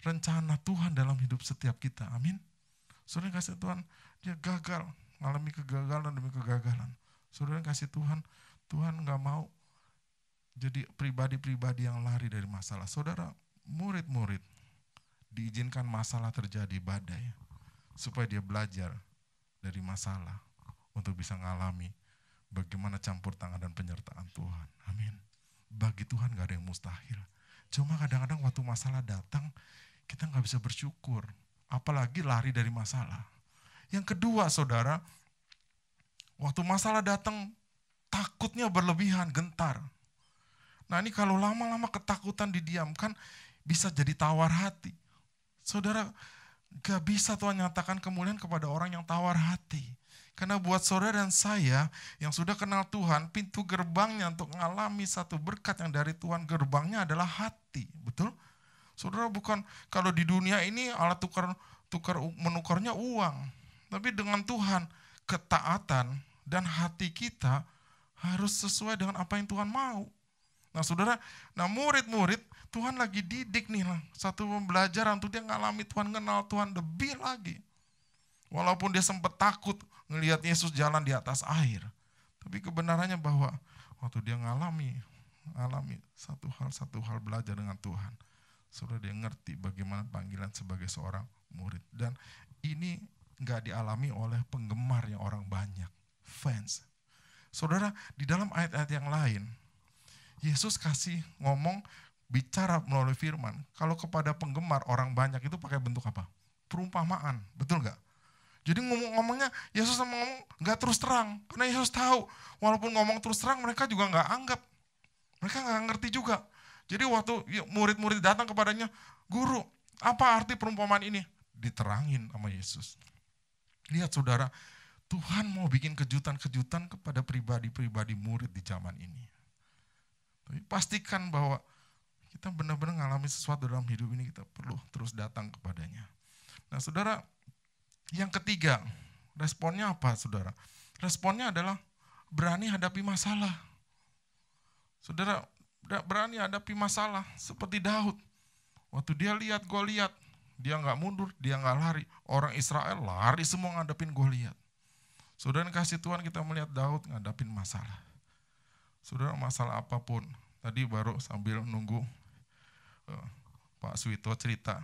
rencana Tuhan dalam hidup setiap kita. Amin. Saudara kasih Tuhan, dia gagal. Mengalami kegagalan demi kegagalan. Saudara yang kasih Tuhan, Tuhan nggak mau jadi pribadi-pribadi yang lari dari masalah. Saudara murid-murid diizinkan masalah terjadi badai supaya dia belajar dari masalah untuk bisa mengalami bagaimana campur tangan dan penyertaan Tuhan. Amin. Bagi Tuhan gak ada yang mustahil. Cuma kadang-kadang waktu masalah datang, kita gak bisa bersyukur. Apalagi lari dari masalah. Yang kedua, saudara, waktu masalah datang, takutnya berlebihan, gentar. Nah ini kalau lama-lama ketakutan didiamkan, bisa jadi tawar hati. Saudara, gak bisa Tuhan nyatakan kemuliaan kepada orang yang tawar hati. Karena buat saudara dan saya yang sudah kenal Tuhan, pintu gerbangnya untuk mengalami satu berkat yang dari Tuhan, gerbangnya adalah hati. Betul? Saudara bukan kalau di dunia ini alat tukar tukar menukarnya uang. Tapi dengan Tuhan, ketaatan dan hati kita harus sesuai dengan apa yang Tuhan mau. Nah, Saudara, nah murid-murid Tuhan lagi didik nih lah, satu pembelajaran tuh dia ngalami Tuhan, kenal Tuhan lebih lagi. Walaupun dia sempat takut ngelihat Yesus jalan di atas air. Tapi kebenarannya bahwa waktu dia ngalami, alami satu hal, satu hal belajar dengan Tuhan. Sudah dia ngerti bagaimana panggilan sebagai seorang murid. Dan ini nggak dialami oleh penggemar yang orang banyak, fans. Saudara, di dalam ayat-ayat yang lain, Yesus kasih ngomong bicara melalui firman, kalau kepada penggemar orang banyak itu pakai bentuk apa? Perumpamaan, betul nggak? Jadi ngomong-ngomongnya Yesus sama ngomong nggak terus terang, karena Yesus tahu walaupun ngomong terus terang mereka juga nggak anggap, mereka nggak ngerti juga. Jadi waktu ya, murid-murid datang kepadanya, guru, apa arti perumpamaan ini? Diterangin sama Yesus. Lihat saudara, Tuhan mau bikin kejutan-kejutan kepada pribadi-pribadi murid di zaman ini. Tapi pastikan bahwa kita benar-benar ngalami sesuatu dalam hidup ini, kita perlu terus datang kepadanya. Nah saudara, yang ketiga, responnya apa saudara? Responnya adalah berani hadapi masalah. Saudara, berani hadapi masalah seperti Daud. Waktu dia lihat Goliat, dia nggak mundur, dia nggak lari. Orang Israel lari semua ngadepin Goliat. Saudara kasih Tuhan kita melihat Daud ngadepin masalah. Saudara masalah apapun. Tadi baru sambil nunggu Eh, Pak Suwito cerita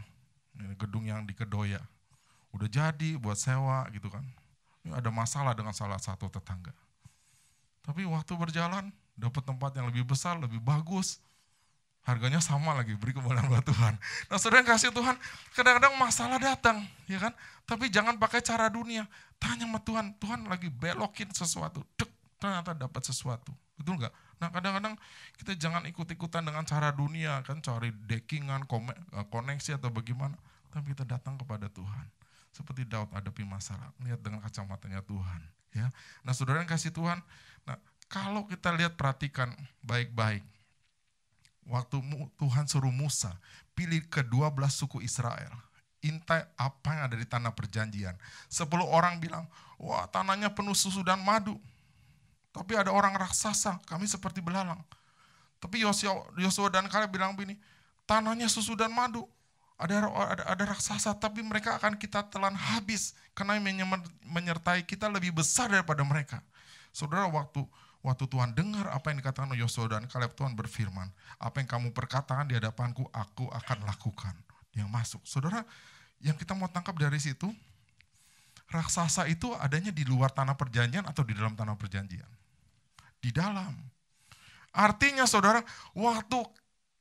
gedung yang di Kedoya udah jadi buat sewa gitu kan ini ada masalah dengan salah satu tetangga tapi waktu berjalan dapat tempat yang lebih besar lebih bagus harganya sama lagi beri kemuliaan buat Tuhan. Nah saudara yang kasih Tuhan, kadang-kadang masalah datang, ya kan? Tapi jangan pakai cara dunia. Tanya sama Tuhan, Tuhan lagi belokin sesuatu, dek, ternyata dapat sesuatu. Betul nggak? Nah kadang-kadang kita jangan ikut-ikutan dengan cara dunia kan cari dekingan, eh, koneksi atau bagaimana. Tapi kita datang kepada Tuhan. Seperti Daud hadapi masalah, melihat dengan kacamatanya Tuhan. Ya, nah saudara yang kasih Tuhan, nah kalau kita lihat perhatikan baik-baik, waktu Tuhan suruh Musa pilih kedua belas suku Israel, intai apa yang ada di tanah perjanjian. Sepuluh orang bilang, wah tanahnya penuh susu dan madu. Tapi ada orang raksasa, kami seperti belalang. Tapi Yosua dan Kaleb bilang begini, tanahnya susu dan madu. Ada, ada, ada raksasa, tapi mereka akan kita telan habis karena menyertai kita lebih besar daripada mereka. Saudara, waktu waktu Tuhan dengar apa yang dikatakan Yosua dan Kaleb, Tuhan berfirman, apa yang kamu perkatakan di hadapanku, aku akan lakukan. Yang masuk. Saudara, yang kita mau tangkap dari situ, raksasa itu adanya di luar tanah perjanjian atau di dalam tanah perjanjian? di dalam. Artinya saudara, waktu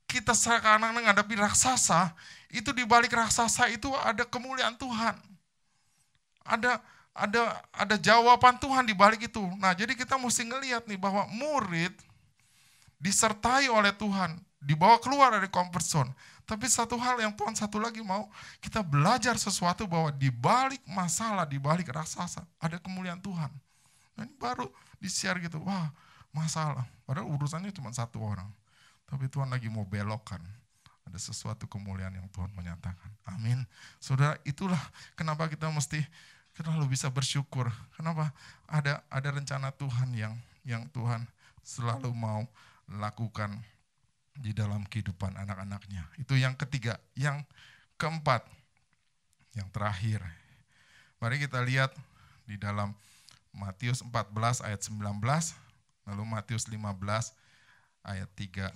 kita sekarang menghadapi raksasa, itu di balik raksasa itu ada kemuliaan Tuhan. Ada ada ada jawaban Tuhan di balik itu. Nah, jadi kita mesti ngelihat nih bahwa murid disertai oleh Tuhan, dibawa keluar dari comfort zone. Tapi satu hal yang Tuhan satu lagi mau kita belajar sesuatu bahwa di balik masalah, di balik raksasa ada kemuliaan Tuhan. Nah, ini baru di share gitu. Wah, masalah. Padahal urusannya cuma satu orang. Tapi Tuhan lagi mau belokkan. Ada sesuatu kemuliaan yang Tuhan menyatakan. Amin. Saudara, itulah kenapa kita mesti terlalu bisa bersyukur. Kenapa? Ada ada rencana Tuhan yang yang Tuhan selalu mau lakukan di dalam kehidupan anak-anaknya. Itu yang ketiga. Yang keempat, yang terakhir. Mari kita lihat di dalam Matius 14 ayat 19 Lalu Matius 15 ayat 36.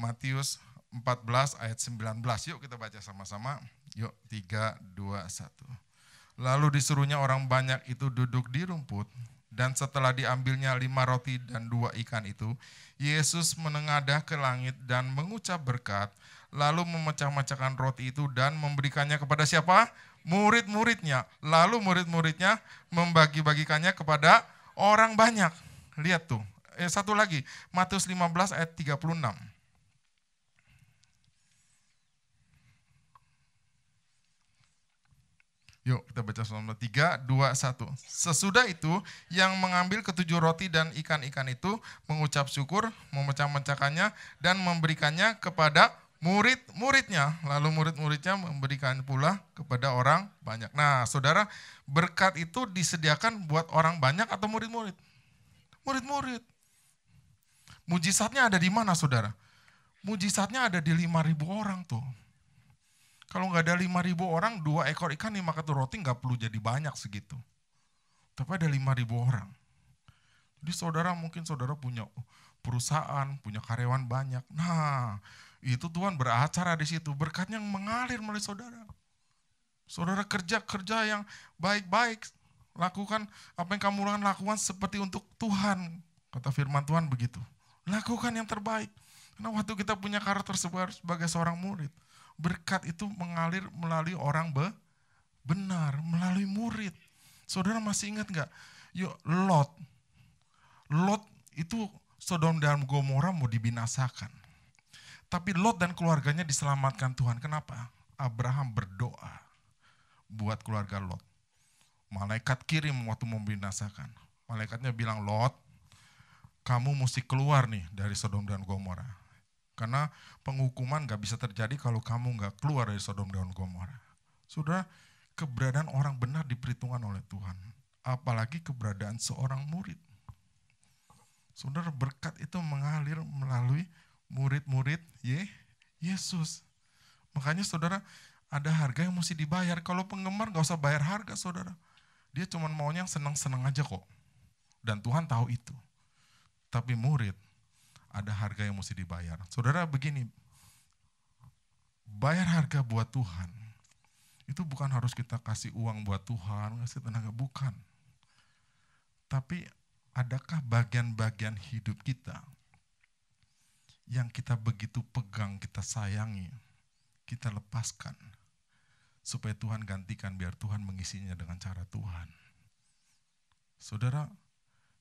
Matius 14 ayat 19. Yuk kita baca sama-sama. Yuk 3 2 1. Lalu disuruhnya orang banyak itu duduk di rumput dan setelah diambilnya lima roti dan dua ikan itu, Yesus menengadah ke langit dan mengucap berkat, lalu memecah-mecahkan roti itu dan memberikannya kepada siapa? Murid-muridnya. Lalu murid-muridnya membagi-bagikannya kepada orang banyak. Lihat tuh. Eh, satu lagi, Matius 15 ayat 36. Yuk kita baca Psalm 3, 2, 1. Sesudah itu yang mengambil ketujuh roti dan ikan-ikan itu mengucap syukur, memecah-mecahkannya dan memberikannya kepada murid-muridnya, lalu murid-muridnya memberikan pula kepada orang banyak. Nah, saudara, berkat itu disediakan buat orang banyak atau murid-murid? Murid-murid. Mujizatnya ada di mana, saudara? Mujizatnya ada di lima ribu orang tuh. Kalau nggak ada lima ribu orang, dua ekor ikan, lima kartu roti nggak perlu jadi banyak segitu. Tapi ada lima ribu orang. Jadi saudara mungkin saudara punya perusahaan, punya karyawan banyak. Nah, itu Tuhan beracara di situ. Berkatnya mengalir melalui saudara. Saudara kerja-kerja yang baik-baik. Lakukan apa yang kamu lakukan, lakukan seperti untuk Tuhan. Kata firman Tuhan begitu. Lakukan yang terbaik. Karena waktu kita punya karakter sebagai seorang murid, berkat itu mengalir melalui orang be benar, melalui murid. Saudara masih ingat nggak? Yuk, Lot. Lot itu Sodom dan Gomora mau dibinasakan. Tapi Lot dan keluarganya diselamatkan Tuhan. Kenapa? Abraham berdoa buat keluarga Lot. Malaikat kirim waktu membinasakan. Malaikatnya bilang, Lot, kamu mesti keluar nih dari Sodom dan Gomora. Karena penghukuman gak bisa terjadi kalau kamu gak keluar dari Sodom dan Gomora. Sudah keberadaan orang benar diperhitungkan oleh Tuhan. Apalagi keberadaan seorang murid. Saudara berkat itu mengalir melalui murid-murid ye, Yesus. Makanya saudara, ada harga yang mesti dibayar. Kalau penggemar gak usah bayar harga saudara. Dia cuma maunya yang senang-senang aja kok. Dan Tuhan tahu itu. Tapi murid, ada harga yang mesti dibayar. Saudara begini, bayar harga buat Tuhan. Itu bukan harus kita kasih uang buat Tuhan, kasih tenaga, bukan. Tapi adakah bagian-bagian hidup kita yang kita begitu pegang, kita sayangi, kita lepaskan. Supaya Tuhan gantikan, biar Tuhan mengisinya dengan cara Tuhan. Saudara,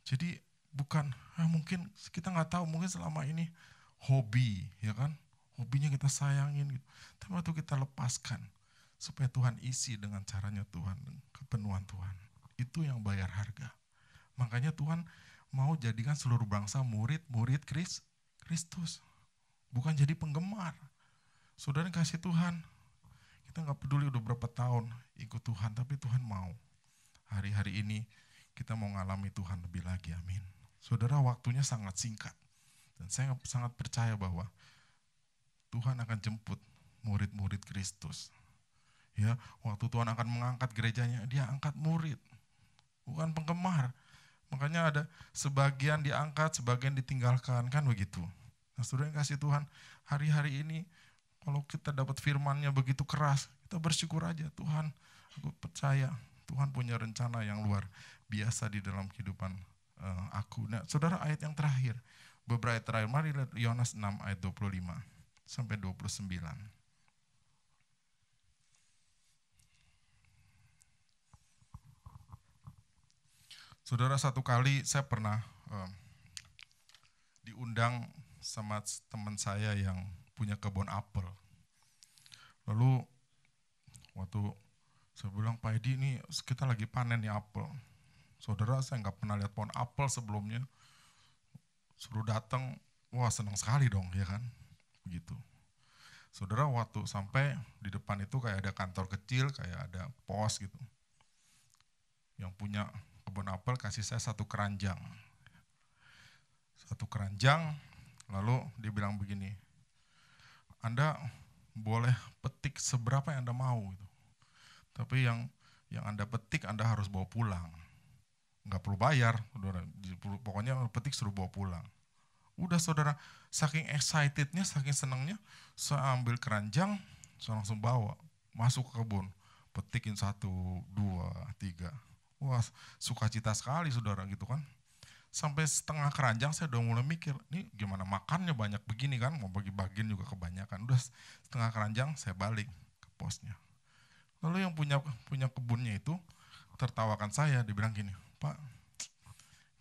jadi bukan, ah mungkin kita nggak tahu, mungkin selama ini hobi, ya kan? Hobinya kita sayangin, gitu. tapi waktu kita lepaskan, supaya Tuhan isi dengan caranya Tuhan, kepenuhan Tuhan. Itu yang bayar harga. Makanya Tuhan mau jadikan seluruh bangsa murid-murid Kristus. Kristus. Bukan jadi penggemar. Saudara kasih Tuhan. Kita nggak peduli udah berapa tahun ikut Tuhan, tapi Tuhan mau. Hari-hari ini kita mau ngalami Tuhan lebih lagi, amin. Saudara waktunya sangat singkat. Dan saya sangat percaya bahwa Tuhan akan jemput murid-murid Kristus. Ya, waktu Tuhan akan mengangkat gerejanya, dia angkat murid. Bukan penggemar. Makanya ada sebagian diangkat, sebagian ditinggalkan, kan begitu. Nah saudara yang kasih Tuhan, hari-hari ini kalau kita dapat firmannya begitu keras, kita bersyukur aja Tuhan, aku percaya Tuhan punya rencana yang luar biasa di dalam kehidupan uh, aku. Nah saudara ayat yang terakhir, beberapa ayat terakhir, mari lihat Yohanes 6 ayat 25 sampai 29. Saudara satu kali saya pernah uh, diundang sama teman saya yang punya kebun apel. Lalu waktu saya bilang, Pak Edi ini kita lagi panen nih apel. Saudara saya nggak pernah lihat pohon apel sebelumnya. Suruh datang, wah senang sekali dong ya kan. Begitu. Saudara waktu sampai di depan itu kayak ada kantor kecil, kayak ada pos gitu. Yang punya kebun apel kasih saya satu keranjang. Satu keranjang, Lalu dia bilang begini, Anda boleh petik seberapa yang Anda mau. Gitu. Tapi yang yang Anda petik Anda harus bawa pulang. Enggak perlu bayar, pokoknya petik suruh bawa pulang. Udah saudara, saking excitednya, saking senangnya, saya ambil keranjang, saya langsung bawa, masuk ke kebun. Petikin satu, dua, tiga. Wah, sukacita sekali saudara gitu kan sampai setengah keranjang saya udah mulai mikir, ini gimana makannya banyak begini kan, mau bagi-bagiin juga kebanyakan. Udah setengah keranjang saya balik ke posnya. Lalu yang punya punya kebunnya itu tertawakan saya, dibilang gini, Pak,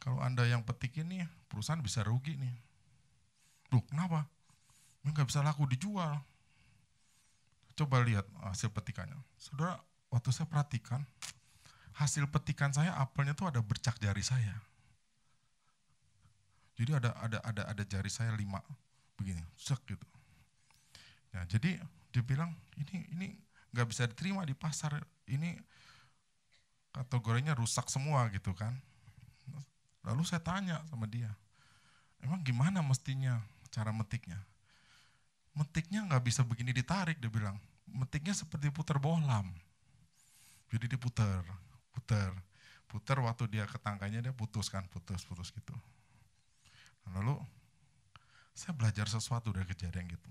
kalau Anda yang petik ini perusahaan bisa rugi nih. Duh, kenapa? Ini nggak bisa laku dijual. Coba lihat hasil petikannya. Saudara, waktu saya perhatikan, hasil petikan saya apelnya tuh ada bercak jari saya jadi ada ada ada ada jari saya lima begini, sek gitu. Nah, jadi dia bilang ini ini nggak bisa diterima di pasar ini kategorinya rusak semua gitu kan. Lalu saya tanya sama dia, emang gimana mestinya cara metiknya? Metiknya nggak bisa begini ditarik, dia bilang. Metiknya seperti putar bohlam. Jadi diputar, putar, putar waktu dia ketangkanya dia putus kan, putus, putus gitu. Lalu saya belajar sesuatu dari kejadian gitu.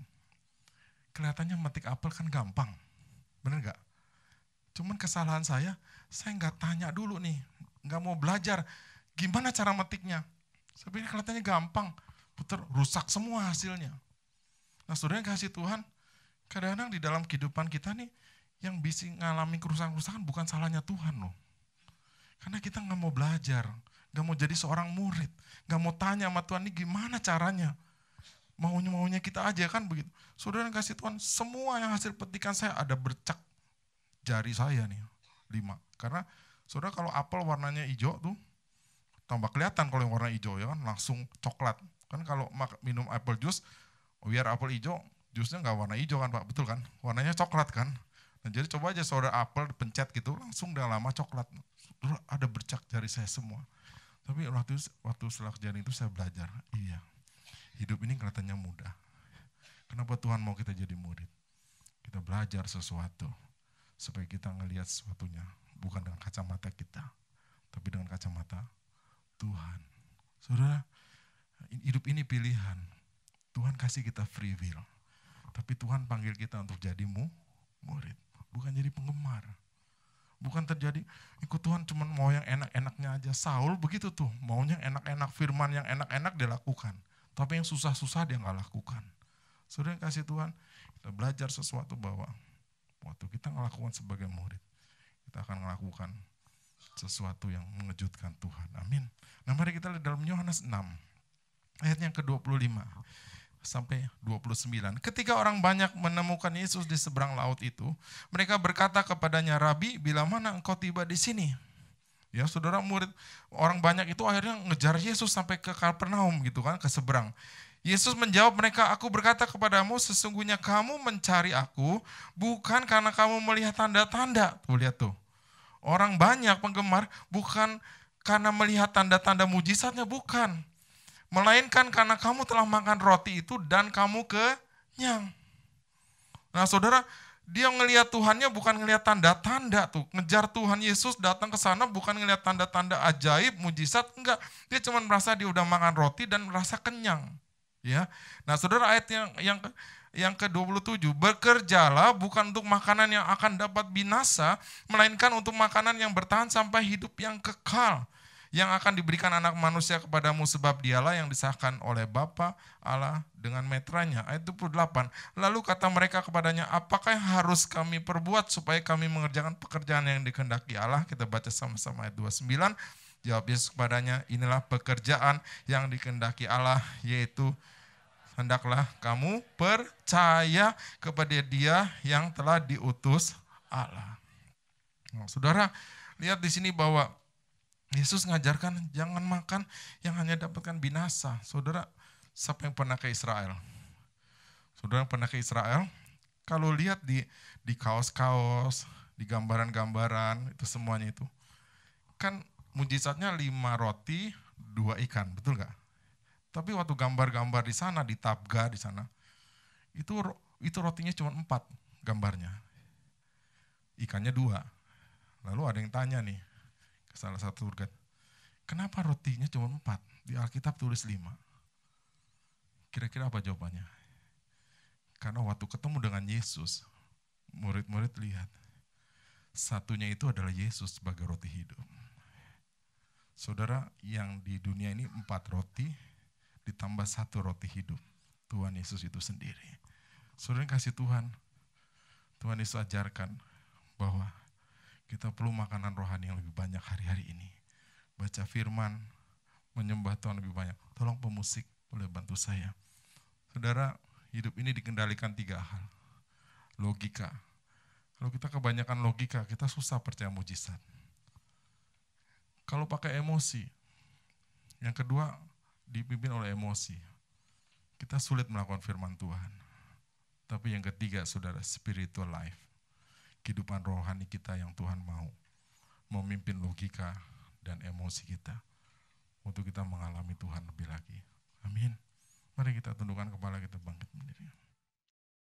Kelihatannya metik apel kan gampang, bener gak? Cuman kesalahan saya, saya nggak tanya dulu nih, nggak mau belajar gimana cara metiknya. tapi kelihatannya gampang, puter rusak semua hasilnya. Nah saudara kasih Tuhan, kadang-kadang di dalam kehidupan kita nih, yang bisa ngalami kerusakan-kerusakan bukan salahnya Tuhan loh. Karena kita nggak mau belajar, Gak mau jadi seorang murid. Gak mau tanya sama Tuhan ini gimana caranya. Maunya-maunya kita aja kan begitu. Saudara yang kasih Tuhan, semua yang hasil petikan saya ada bercak jari saya nih. Lima. Karena saudara kalau apel warnanya hijau tuh, tambah kelihatan kalau yang warna hijau ya kan langsung coklat kan kalau minum apple juice oh biar apel hijau jusnya nggak warna hijau kan pak betul kan warnanya coklat kan nah, jadi coba aja saudara apel pencet gitu langsung udah lama coklat ada bercak jari saya semua tapi waktu waktu setelah kejadian itu saya belajar, iya, hidup ini kelihatannya mudah. Kenapa Tuhan mau kita jadi murid? Kita belajar sesuatu supaya kita ngelihat sesuatunya bukan dengan kacamata kita, tapi dengan kacamata Tuhan. Saudara, hidup ini pilihan. Tuhan kasih kita free will. Tapi Tuhan panggil kita untuk jadi murid, bukan jadi penggemar. Bukan terjadi ikut Tuhan cuma mau yang enak-enaknya aja. Saul begitu tuh, mau yang enak-enak firman yang enak-enak dilakukan. Tapi yang susah-susah dia nggak lakukan. Sudah yang kasih Tuhan, kita belajar sesuatu bahwa waktu kita ngelakukan sebagai murid, kita akan melakukan sesuatu yang mengejutkan Tuhan. Amin. Nah mari kita lihat dalam Yohanes 6, ayat yang ke-25 sampai 29. Ketika orang banyak menemukan Yesus di seberang laut itu, mereka berkata kepadanya, "Rabi, bila mana engkau tiba di sini?" Ya, saudara murid orang banyak itu akhirnya ngejar Yesus sampai ke Kapernaum gitu kan, ke seberang. Yesus menjawab mereka, "Aku berkata kepadamu, sesungguhnya kamu mencari aku bukan karena kamu melihat tanda-tanda." Tuh lihat tuh. Orang banyak penggemar bukan karena melihat tanda-tanda mujizatnya bukan, Melainkan karena kamu telah makan roti itu dan kamu kenyang. Nah saudara, dia ngelihat Tuhannya bukan ngelihat tanda-tanda tuh. Ngejar Tuhan Yesus datang ke sana bukan ngelihat tanda-tanda ajaib, mujizat, enggak. Dia cuma merasa dia udah makan roti dan merasa kenyang. Ya. Nah, Saudara ayat yang yang yang ke-27, bekerjalah bukan untuk makanan yang akan dapat binasa, melainkan untuk makanan yang bertahan sampai hidup yang kekal yang akan diberikan anak manusia kepadamu sebab dialah yang disahkan oleh Bapa Allah dengan metranya. Ayat 28. Lalu kata mereka kepadanya, apakah yang harus kami perbuat supaya kami mengerjakan pekerjaan yang dikehendaki Allah? Kita baca sama-sama ayat 29. Jawab Yesus kepadanya, inilah pekerjaan yang dikehendaki Allah, yaitu hendaklah kamu percaya kepada dia yang telah diutus Allah. Nah, saudara, lihat di sini bahwa Yesus ngajarkan jangan makan yang hanya dapatkan binasa. Saudara, siapa yang pernah ke Israel? Saudara yang pernah ke Israel, kalau lihat di di kaos-kaos, di gambaran-gambaran, itu semuanya itu. Kan mujizatnya lima roti, dua ikan, betul nggak? Tapi waktu gambar-gambar di sana, di tabga di sana, itu itu rotinya cuma empat gambarnya. Ikannya dua. Lalu ada yang tanya nih, salah satu surga. Kenapa rotinya cuma empat? Di Alkitab tulis lima. Kira-kira apa jawabannya? Karena waktu ketemu dengan Yesus, murid-murid lihat. Satunya itu adalah Yesus sebagai roti hidup. Saudara, yang di dunia ini empat roti, ditambah satu roti hidup. Tuhan Yesus itu sendiri. Saudara kasih Tuhan, Tuhan Yesus ajarkan bahwa kita perlu makanan rohani yang lebih banyak hari-hari ini. Baca firman, menyembah Tuhan lebih banyak. Tolong pemusik boleh bantu saya. Saudara, hidup ini dikendalikan tiga hal. Logika. Kalau kita kebanyakan logika, kita susah percaya mujizat. Kalau pakai emosi, yang kedua dipimpin oleh emosi. Kita sulit melakukan firman Tuhan. Tapi yang ketiga, saudara, spiritual life kehidupan rohani kita yang Tuhan mau memimpin logika dan emosi kita untuk kita mengalami Tuhan lebih lagi. Amin. Mari kita tundukkan kepala kita bangkit berdiri.